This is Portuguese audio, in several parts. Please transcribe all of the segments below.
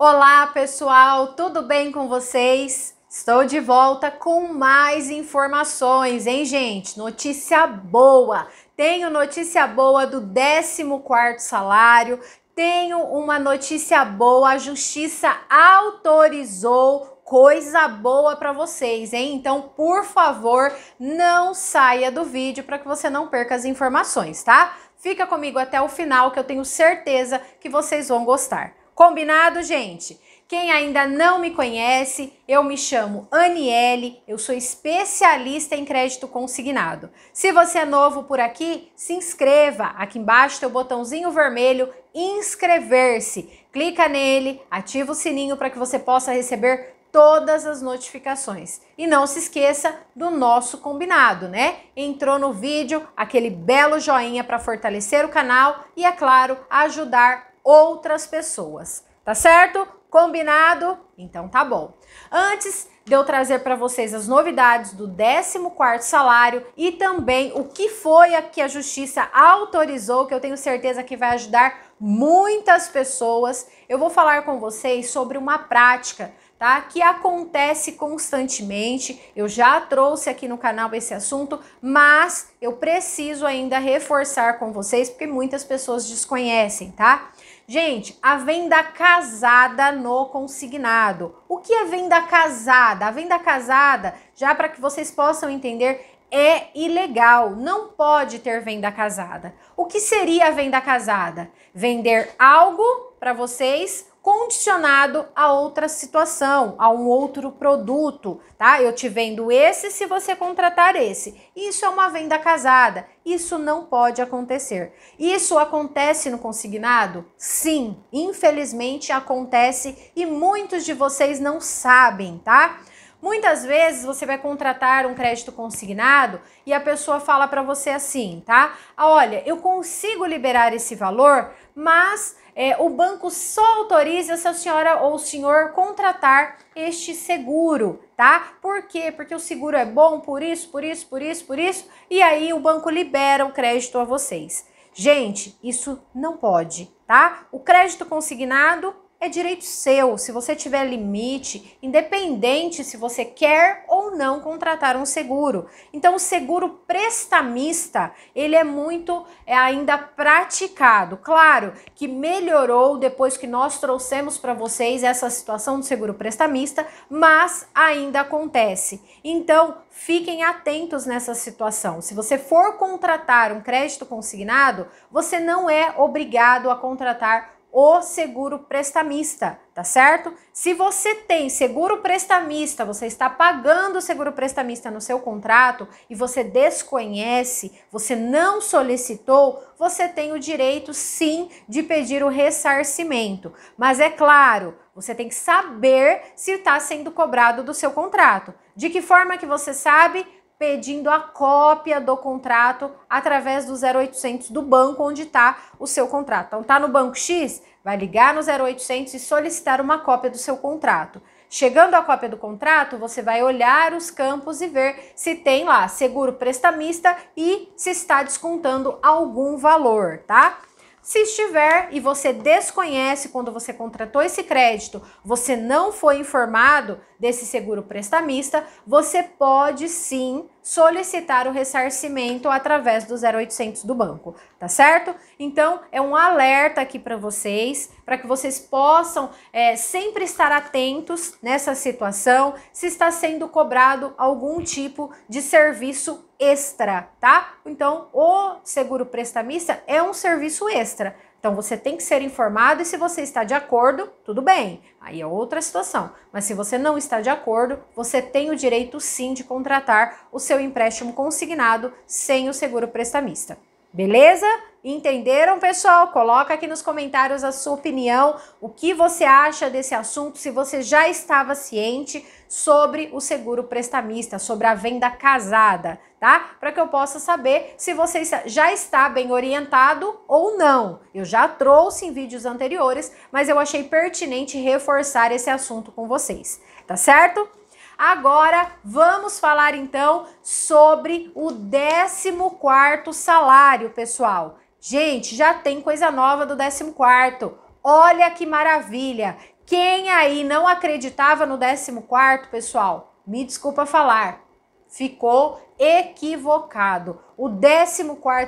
Olá, pessoal, tudo bem com vocês? Estou de volta com mais informações, hein, gente? Notícia boa! Tenho notícia boa do 14 salário, tenho uma notícia boa, a justiça autorizou coisa boa para vocês, hein? Então, por favor, não saia do vídeo para que você não perca as informações, tá? Fica comigo até o final que eu tenho certeza que vocês vão gostar. Combinado, gente? Quem ainda não me conhece, eu me chamo Aniele, eu sou especialista em crédito consignado. Se você é novo por aqui, se inscreva. Aqui embaixo tem o botãozinho vermelho inscrever-se. Clica nele, ativa o sininho para que você possa receber todas as notificações. E não se esqueça do nosso combinado, né? Entrou no vídeo, aquele belo joinha para fortalecer o canal e, é claro, ajudar outras pessoas, tá certo? Combinado? Então tá bom. Antes de eu trazer para vocês as novidades do 14º salário e também o que foi a que a justiça autorizou, que eu tenho certeza que vai ajudar muitas pessoas, eu vou falar com vocês sobre uma prática Tá? Que acontece constantemente. Eu já trouxe aqui no canal esse assunto, mas eu preciso ainda reforçar com vocês porque muitas pessoas desconhecem, tá? Gente, a venda casada no consignado. O que é venda casada? A venda casada, já para que vocês possam entender, é ilegal, não pode ter venda casada. O que seria a venda casada? Vender algo para vocês condicionado a outra situação, a um outro produto, tá? Eu te vendo esse se você contratar esse. Isso é uma venda casada. Isso não pode acontecer. Isso acontece no consignado? Sim, infelizmente acontece e muitos de vocês não sabem, tá? Muitas vezes você vai contratar um crédito consignado e a pessoa fala para você assim, tá? Ah, olha, eu consigo liberar esse valor, mas é, o banco só autoriza se a senhora ou o senhor contratar este seguro, tá? Por quê? Porque o seguro é bom por isso, por isso, por isso, por isso, e aí o banco libera o crédito a vocês. Gente, isso não pode, tá? O crédito consignado é direito seu. Se você tiver limite, independente se você quer ou não contratar um seguro. Então, o seguro prestamista, ele é muito é ainda praticado. Claro que melhorou depois que nós trouxemos para vocês essa situação do seguro prestamista, mas ainda acontece. Então, fiquem atentos nessa situação. Se você for contratar um crédito consignado, você não é obrigado a contratar o seguro prestamista, tá certo? Se você tem seguro prestamista, você está pagando o seguro prestamista no seu contrato e você desconhece, você não solicitou, você tem o direito sim de pedir o ressarcimento. Mas é claro, você tem que saber se está sendo cobrado do seu contrato. De que forma que você sabe? pedindo a cópia do contrato através do 0800 do banco onde está o seu contrato. Então, está no banco X? Vai ligar no 0800 e solicitar uma cópia do seu contrato. Chegando a cópia do contrato, você vai olhar os campos e ver se tem lá seguro prestamista e se está descontando algum valor, tá? Se estiver e você desconhece quando você contratou esse crédito, você não foi informado desse seguro prestamista, você pode sim solicitar o ressarcimento através do 0800 do banco, tá certo? Então, é um alerta aqui para vocês, para que vocês possam é, sempre estar atentos nessa situação, se está sendo cobrado algum tipo de serviço extra, tá? Então, o seguro prestamista é um serviço extra então você tem que ser informado e se você está de acordo, tudo bem, aí é outra situação. Mas se você não está de acordo, você tem o direito sim de contratar o seu empréstimo consignado sem o seguro prestamista. Beleza? Entenderam, pessoal? Coloca aqui nos comentários a sua opinião, o que você acha desse assunto, se você já estava ciente sobre o seguro prestamista, sobre a venda casada, tá? Para que eu possa saber se você já está bem orientado ou não. Eu já trouxe em vídeos anteriores, mas eu achei pertinente reforçar esse assunto com vocês, tá certo? Agora vamos falar então sobre o 14 salário, pessoal. Gente, já tem coisa nova do 14 Olha que maravilha. Quem aí não acreditava no 14 pessoal, me desculpa falar, ficou equivocado. O 14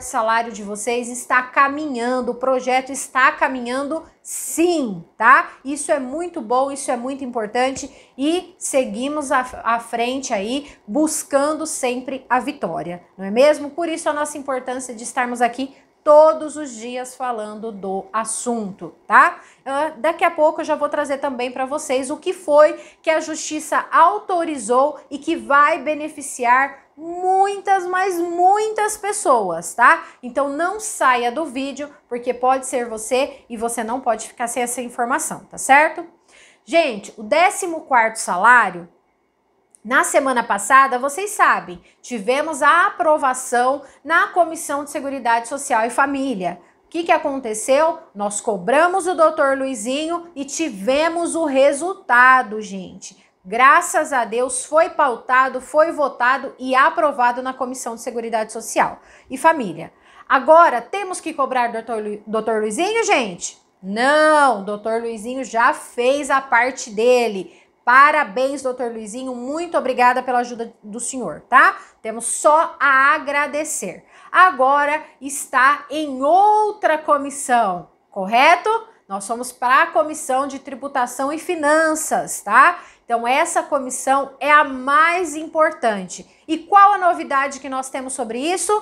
salário de vocês está caminhando, o projeto está caminhando sim, tá? Isso é muito bom, isso é muito importante e seguimos à frente aí buscando sempre a vitória, não é mesmo? Por isso a nossa importância de estarmos aqui todos os dias falando do assunto, tá? Uh, daqui a pouco eu já vou trazer também para vocês o que foi que a justiça autorizou e que vai beneficiar muitas, mas muitas pessoas, tá? Então não saia do vídeo, porque pode ser você e você não pode ficar sem essa informação, tá certo? Gente, o 14 quarto salário na semana passada, vocês sabem, tivemos a aprovação na Comissão de Seguridade Social e Família. O que, que aconteceu? Nós cobramos o doutor Luizinho e tivemos o resultado, gente. Graças a Deus foi pautado, foi votado e aprovado na Comissão de Seguridade Social e Família. Agora, temos que cobrar doutor, Lu... doutor Luizinho, gente? Não, doutor Luizinho já fez a parte dele Parabéns, doutor Luizinho. Muito obrigada pela ajuda do senhor, tá? Temos só a agradecer. Agora está em outra comissão, correto? Nós somos para a comissão de tributação e finanças, tá? Então, essa comissão é a mais importante. E qual a novidade que nós temos sobre isso?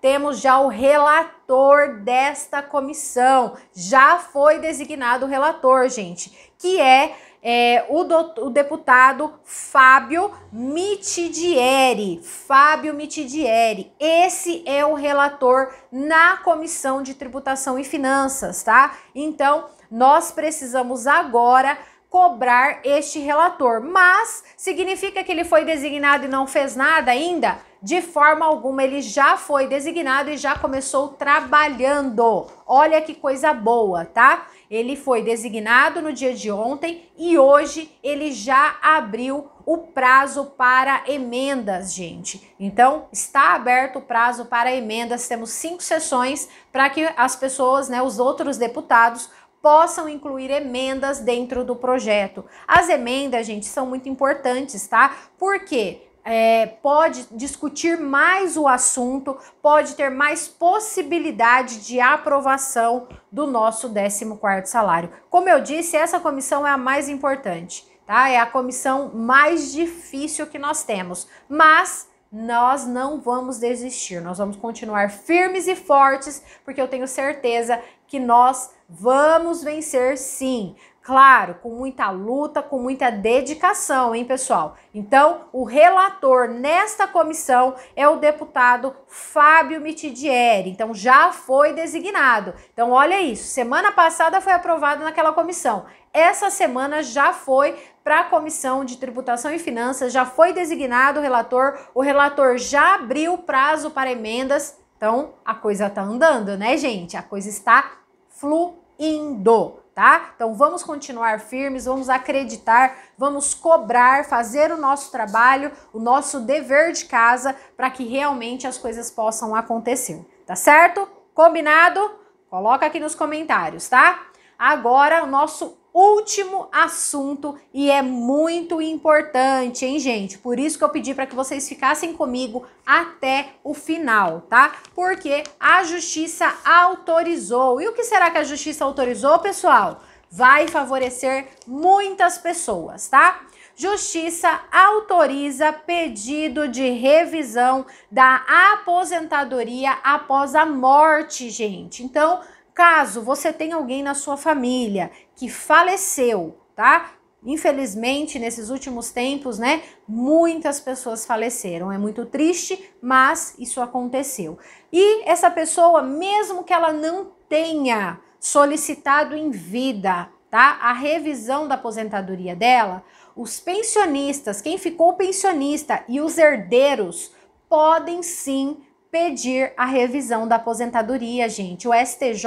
temos já o relator desta comissão. Já foi designado o relator, gente, que é, é o, o, deputado Fábio Mitidieri. Fábio Mitidieri. Esse é o relator na Comissão de Tributação e Finanças, tá? Então, nós precisamos agora cobrar este relator. Mas significa que ele foi designado e não fez nada ainda? de forma alguma ele já foi designado e já começou trabalhando. Olha que coisa boa, tá? Ele foi designado no dia de ontem e hoje ele já abriu o prazo para emendas, gente. Então, está aberto o prazo para emendas. Temos cinco sessões para que as pessoas, né, os outros deputados possam incluir emendas dentro do projeto. As emendas, gente, são muito importantes, tá? Por quê? é, pode discutir mais o assunto, pode ter mais possibilidade de aprovação do nosso 14 salário. Como eu disse, essa comissão é a mais importante, tá? É a comissão mais difícil que nós temos, mas nós não vamos desistir, nós vamos continuar firmes e fortes, porque eu tenho certeza que nós vamos vencer sim. Claro, com muita luta, com muita dedicação, hein, pessoal? Então, o relator nesta comissão é o deputado Fábio Mitidieri. Então, já foi designado. Então, olha isso. Semana passada foi aprovado naquela comissão. Essa semana já foi para a Comissão de Tributação e Finanças, já foi designado o relator. O relator já abriu o prazo para emendas. Então, a coisa está andando, né, gente? A coisa está fluindo tá? Então vamos continuar firmes, vamos acreditar, vamos cobrar, fazer o nosso trabalho, o nosso dever de casa para que realmente as coisas possam acontecer, tá certo? Combinado? Coloca aqui nos comentários, tá? Agora o nosso último assunto e é muito importante, hein, gente? Por isso que eu pedi para que vocês ficassem comigo até o final, tá? Porque a justiça autorizou. E o que será que a justiça autorizou, pessoal? Vai favorecer muitas pessoas, tá? Justiça autoriza pedido de revisão da aposentadoria após a morte, gente. Então, Caso você tenha alguém na sua família que faleceu, tá? Infelizmente, nesses últimos tempos, né, muitas pessoas faleceram. É muito triste, mas isso aconteceu. E essa pessoa, mesmo que ela não tenha solicitado em vida, tá? A revisão da aposentadoria dela, os pensionistas, quem ficou pensionista e os herdeiros podem sim pedir a revisão da aposentadoria, gente. O STJ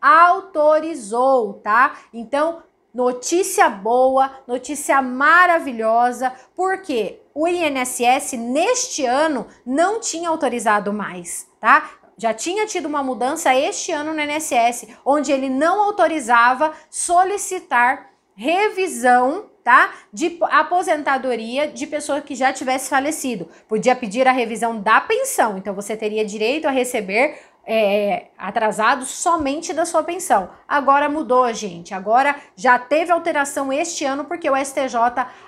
autorizou, tá? Então, notícia boa, notícia maravilhosa, porque o INSS neste ano não tinha autorizado mais, tá? já tinha tido uma mudança este ano no INSS, onde ele não autorizava solicitar revisão tá? De aposentadoria de pessoa que já tivesse falecido. Podia pedir a revisão da pensão, então você teria direito a receber é, atrasado somente da sua pensão. Agora mudou, gente. Agora já teve alteração este ano porque o STJ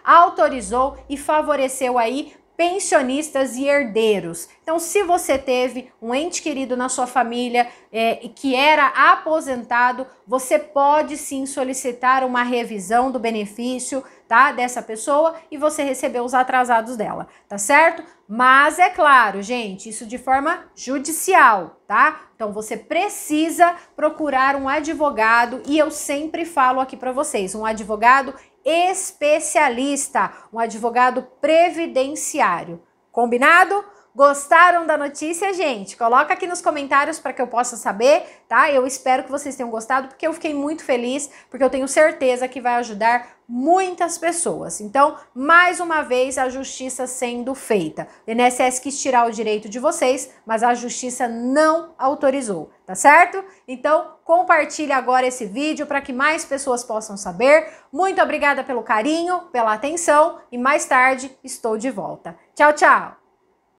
autorizou e favoreceu aí pensionistas e herdeiros. Então, se você teve um ente querido na sua família é, que era aposentado, você pode sim solicitar uma revisão do benefício tá, dessa pessoa e você recebeu os atrasados dela, tá certo? Mas é claro, gente, isso de forma judicial, tá? Então você precisa procurar um advogado e eu sempre falo aqui para vocês, um advogado especialista, um advogado previdenciário. Combinado? Gostaram da notícia, gente? Coloca aqui nos comentários para que eu possa saber, tá? Eu espero que vocês tenham gostado, porque eu fiquei muito feliz, porque eu tenho certeza que vai ajudar muitas pessoas. Então, mais uma vez, a justiça sendo feita. O INSS quis tirar o direito de vocês, mas a justiça não autorizou, tá certo? Então, Compartilhe agora esse vídeo para que mais pessoas possam saber. Muito obrigada pelo carinho, pela atenção e mais tarde estou de volta. Tchau, tchau!